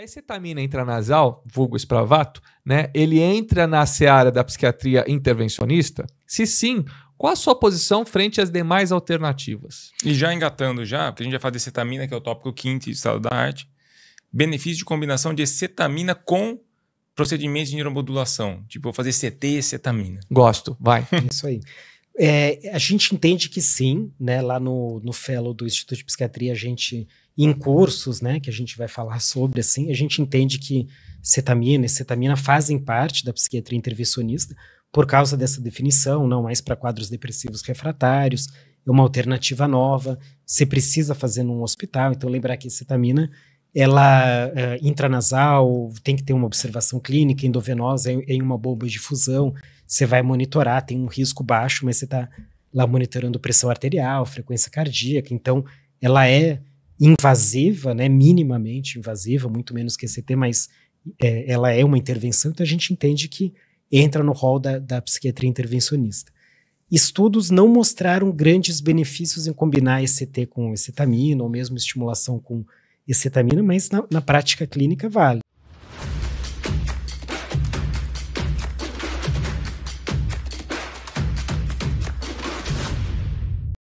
A acetamina intranasal, vulgo espravato, né, ele entra na seara da psiquiatria intervencionista? Se sim, qual a sua posição frente às demais alternativas? E já engatando já, porque a gente vai falar de acetamina, que é o tópico quinto de Estado da Arte, benefício de combinação de acetamina com procedimentos de neuromodulação, tipo fazer CT e acetamina. Gosto, vai. É isso aí. É, a gente entende que sim, né? Lá no, no Fellow do Instituto de Psiquiatria, a gente, em cursos, né, que a gente vai falar sobre, assim, a gente entende que cetamina e cetamina fazem parte da psiquiatria intervencionista por causa dessa definição, não mais para quadros depressivos refratários, é uma alternativa nova, você precisa fazer num hospital, então lembrar que cetamina ela é, intranasal, tem que ter uma observação clínica, endovenosa, em, em uma bomba de fusão, você vai monitorar, tem um risco baixo, mas você está lá monitorando pressão arterial, frequência cardíaca, então ela é invasiva, né, minimamente invasiva, muito menos que ECT, mas é, ela é uma intervenção, então a gente entende que entra no rol da, da psiquiatria intervencionista. Estudos não mostraram grandes benefícios em combinar ECT com ecetamina ou mesmo estimulação com e acetamina, mas na, na prática clínica vale.